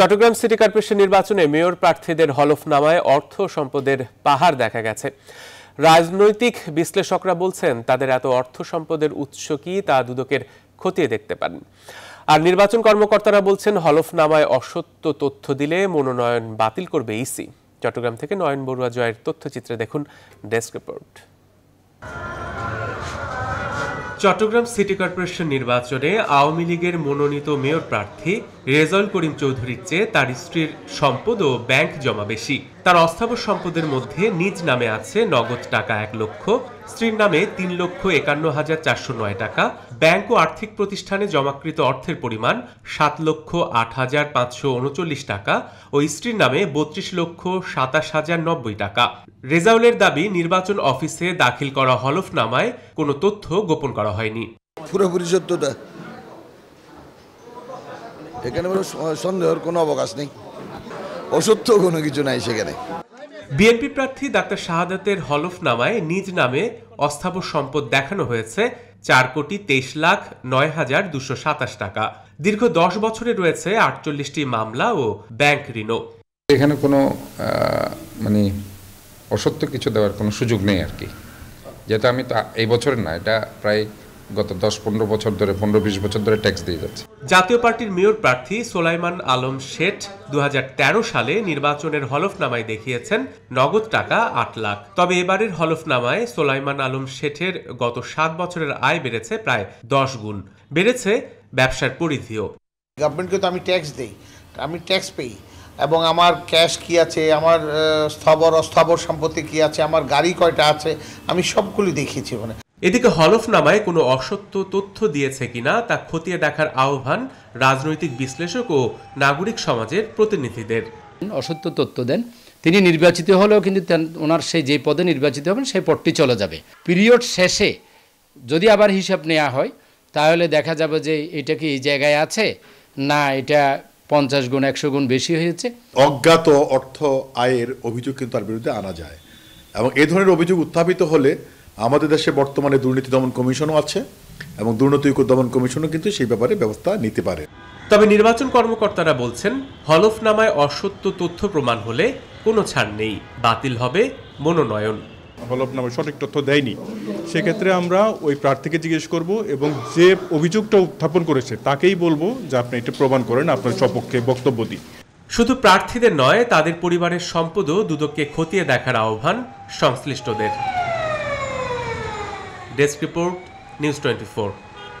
Chittagong city corporation নির্বাচনে mayor প্রার্থীদের হলফনামায় অর্থ সম্পদের পাহাড় দেখা গেছে রাজনৈতিক বিশ্লেষকরা বলছেন তাদের এত অর্থ সম্পদের উৎস কি তা দুদকের খতিয়ে দেখতে পারেন আর নির্বাচন কর্মকর্তারা বলছেন হলফনামায় অসত্য তথ্য দিলে মনোনয়ন বাতিল করবে ইসি চট্টগ্রাম থেকে নয়ন বড়ুয়া জয়ের তথ্যচিত্রে দেখুন desk report Chittagong city corporation নির্বাচনে আওয়ামী লীগের মনোনীত মেয়র প্রার্থী রেজল করিম চৌধুরীর চেয়ে তার স্ত্রীর সম্পদ ও ব্যাংক জমা বেশি তার অস্থাবর সম্পদের মধ্যে নিজ নামে আছে নগদ টাকা এক লক্ষ স্ত্রীর নামে তিন লক্ষ একান্ন হাজার চারশো নয় টাকা ব্যাংক ও আর্থিক প্রতিষ্ঠানে জমাকৃত অর্থের পরিমাণ সাত লক্ষ আট হাজার পাঁচশো উনচল্লিশ টাকা ও স্ত্রীর নামে বত্রিশ লক্ষ সাতাশ হাজার নব্বই টাকা রেজাউলের দাবি নির্বাচন অফিসে দাখিল করা হলফনামায় কোনো তথ্য গোপন করা হয়নি পুরোপুরি এখানে সন্দেহের কোনো অবকাশ নেই অসত্য কোনো কিছু নাই সেখানে বিএনপি প্রার্থী ডাক্তার শাহাদাতের হলফনামায় নিজ নামে অস্থাবর সম্পদ দেখানো হয়েছে চার কোটি তেইশ লাখ নয় হাজার দুশো সাতাশ টাকা দীর্ঘ দশ বছরে রয়েছে আটচল্লিশটি মামলা ও ব্যাংক ঋণও এখানে কোনো মানে অসত্য কিছু দেওয়ার কোনো সুযোগ নেই আর কি যেহেতু আমি তো এই বছরের না এটা প্রায় গত দশ পনেরো বছর ধরে পনেরো বিশ বছর ধরে ট্যাক্স দিয়ে যাচ্ছে জাতীয় পার্টির মেয়র প্রার্থী সোলাইমান আলম শেঠ দু সালে নির্বাচনের হলফনামায় দেখিয়েছেন নগদ টাকা আট লাখ তবে এবারের হলফনামায় সোলাইমান আলম শেঠের গত সাত বছরের আয় বেড়েছে প্রায় দশ গুণ বেড়েছে ব্যবসার পরিধিও গভর্নমেন্টকে তো আমি ট্যাক্স দিই আমি ট্যাক্স পেই এবং আমার ক্যাশ কি আছে আমার স্থবর অস্থবর সম্পত্তি কি আছে আমার গাড়ি কয়টা আছে আমি সবগুলি দেখিয়েছি মানে এদিকে হলফনামায় কোনো অসত্য তথ্য দিয়েছে কিনা তা খতিয়ে দেখার আহ্বান রাজনৈতিক বিশ্লেষক ও নাগরিক সমাজের প্রতিনিধিদের অসত্য তথ্য দেন তিনি নির্বাচিত হলেও কিন্তু ওনার সেই যে পদে নির্বাচিত হবেন সেই পদটি চলে যাবে পিরিয়ড শেষে যদি আবার হিসাব নেওয়া হয় তাহলে দেখা যাবে যে এটা কি এই জায়গায় আছে না এটা পঞ্চাশ গুণ একশো গুণ বেশি হয়েছে অজ্ঞাত অর্থ আয়ের অভিযোগ কিন্তু তার বিরুদ্ধে আনা যায় এবং এ ধরনের অভিযোগ উত্থাপিত হলে আমাদের দেশে বর্তমানে দুর্নীতি দমন কমিশনও আছে এবং দুর্নীতি দমন কমিশনও কিন্তু সেই ব্যাপারে ব্যবস্থা নিতে পারে তবে নির্বাচন কর্মকর্তারা বলছেন হলফনামায় অসত্য তথ্য প্রমাণ হলে কোনো ছাড় নেই বাতিল হবে মনোনয়ন হলফনামায় সঠিক তথ্য দেয়নি সেক্ষেত্রে আমরা ওই প্রার্থীকে জিজ্ঞেস করব এবং যে অভিযোগটা উত্থাপন করেছে তাকেই বলবো যে আপনি এটা প্রমাণ করেন আপনার সপক্ষে বক্তব্য দিন শুধু প্রার্থীদের নয় তাদের পরিবারের সম্পদও দুদককে খতিয়ে দেখার আহ্বান সংশ্লিষ্টদের ডেস্ক রিপোর্ট নিউজ টোয়েন্টি